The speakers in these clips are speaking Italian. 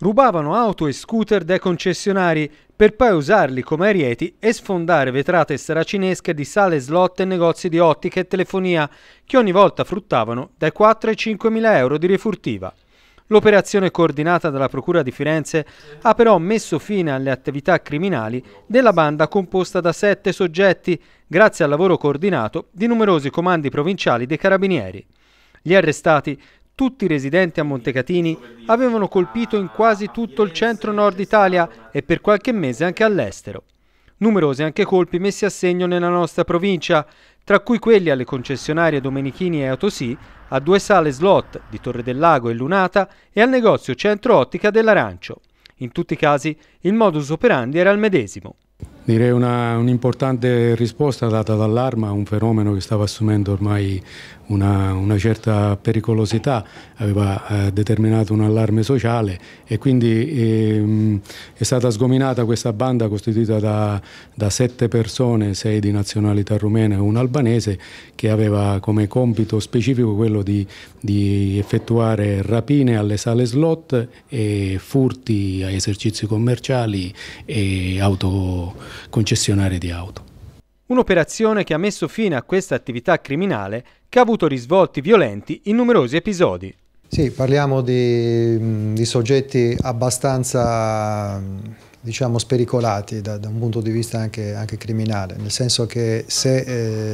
Rubavano auto e scooter dai concessionari per poi usarli come arieti e sfondare vetrate saracinesche di sale slot e negozi di ottica e telefonia che ogni volta fruttavano dai 4 ai 5 mila euro di refurtiva. L'operazione coordinata dalla Procura di Firenze ha però messo fine alle attività criminali della banda composta da sette soggetti, grazie al lavoro coordinato di numerosi comandi provinciali dei carabinieri. Gli arrestati tutti i residenti a Montecatini avevano colpito in quasi tutto il centro-nord Italia e per qualche mese anche all'estero. Numerosi anche colpi messi a segno nella nostra provincia, tra cui quelli alle concessionarie Domenichini e Autosì, a due sale slot di Torre del Lago e Lunata e al negozio Centro Ottica dell'Arancio. In tutti i casi il modus operandi era il medesimo. Direi un'importante risposta data dall'arma a un fenomeno che stava assumendo ormai una, una certa pericolosità, aveva eh, determinato un allarme sociale e quindi eh, è stata sgominata questa banda costituita da, da, sette persone, sei di nazionalità rumena e un albanese, che aveva come compito specifico quello di, di effettuare rapine alle sale slot e furti a esercizi commerciali e auto concessionarie di auto. Un'operazione che ha messo fine a questa attività criminale che ha avuto risvolti violenti in numerosi episodi. Sì, parliamo di, mm, di soggetti abbastanza diciamo, spericolati da, da, un punto di vista anche, anche criminale, nel senso che se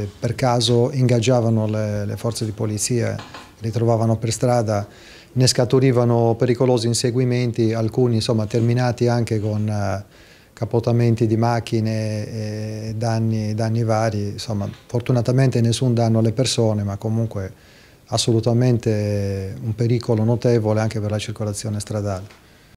eh, per caso ingaggiavano le, le forze di polizia, li trovavano per strada, ne scaturivano pericolosi inseguimenti, alcuni insomma, terminati anche con... Eh, capotamenti di macchine, danni, danni, vari, insomma fortunatamente nessun danno alle persone ma comunque assolutamente un pericolo notevole anche per la circolazione stradale.